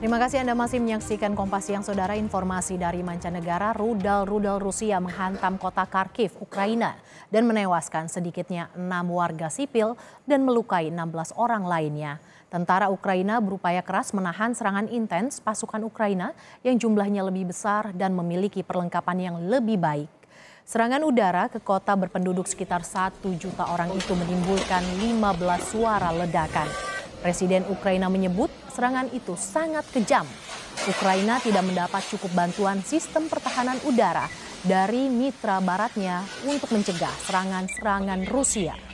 Terima kasih Anda masih menyaksikan Kompas Siang Saudara informasi dari mancanegara rudal-rudal Rusia menghantam kota Kharkiv, Ukraina dan menewaskan sedikitnya enam warga sipil dan melukai 16 orang lainnya. Tentara Ukraina berupaya keras menahan serangan intens pasukan Ukraina yang jumlahnya lebih besar dan memiliki perlengkapan yang lebih baik. Serangan udara ke kota berpenduduk sekitar 1 juta orang itu menimbulkan 15 suara ledakan. Presiden Ukraina menyebut serangan itu sangat kejam. Ukraina tidak mendapat cukup bantuan sistem pertahanan udara dari mitra baratnya untuk mencegah serangan-serangan Rusia.